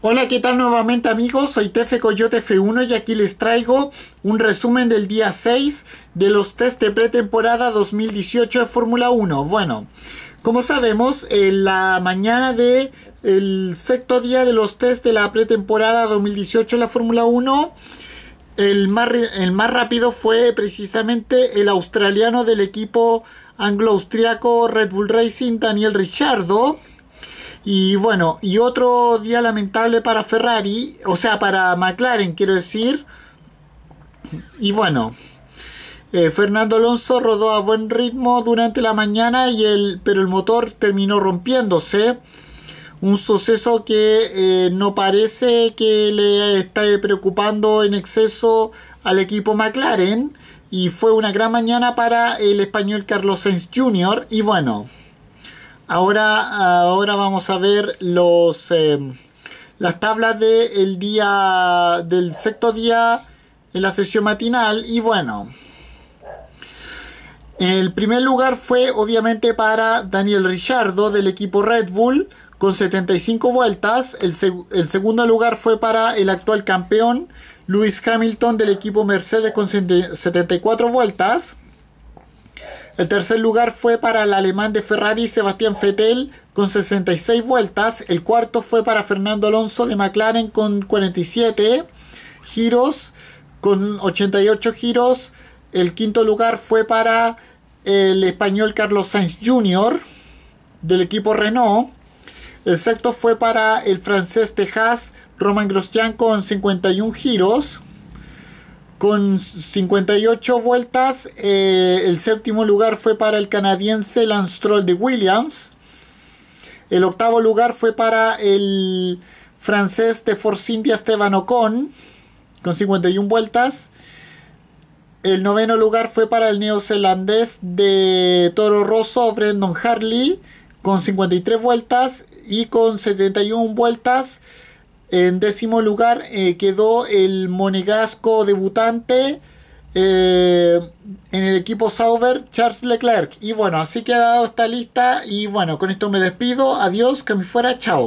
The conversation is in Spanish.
Hola, ¿qué tal nuevamente amigos? Soy Tefe Coyote F1 y aquí les traigo un resumen del día 6 de los test de pretemporada 2018 de Fórmula 1. Bueno, como sabemos, en la mañana del El sexto día de los test de la pretemporada 2018 de la Fórmula 1, el más, el más rápido fue precisamente el australiano del equipo anglo-austriaco Red Bull Racing, Daniel Richardo y bueno, y otro día lamentable para Ferrari, o sea, para McLaren, quiero decir. Y bueno, eh, Fernando Alonso rodó a buen ritmo durante la mañana, y el, pero el motor terminó rompiéndose. Un suceso que eh, no parece que le esté preocupando en exceso al equipo McLaren. Y fue una gran mañana para el español Carlos Sainz Jr. Y bueno, Ahora, ahora vamos a ver los, em, las tablas del día, del sexto día en la sesión matinal. Y bueno, el primer lugar fue obviamente para Daniel Ricciardo del equipo Red Bull con 75 vueltas. El, el segundo lugar fue para el actual campeón Lewis Hamilton del equipo Mercedes con 74 vueltas. El tercer lugar fue para el alemán de Ferrari Sebastián Vettel con 66 vueltas. El cuarto fue para Fernando Alonso de McLaren con 47 giros, con 88 giros. El quinto lugar fue para el español Carlos Sainz Jr. del equipo Renault. El sexto fue para el francés Tejas Roman Grosjean con 51 giros. Con 58 vueltas, eh, el séptimo lugar fue para el canadiense Lance Troll de Williams. El octavo lugar fue para el francés de Force India Esteban Ocon, con 51 vueltas. El noveno lugar fue para el neozelandés de Toro Rosso, Brendan Harley, con 53 vueltas. Y con 71 vueltas en décimo lugar eh, quedó el monegasco debutante eh, en el equipo Sauber, Charles Leclerc. Y bueno, así que ha esta lista. Y bueno, con esto me despido. Adiós, que me fuera, chao.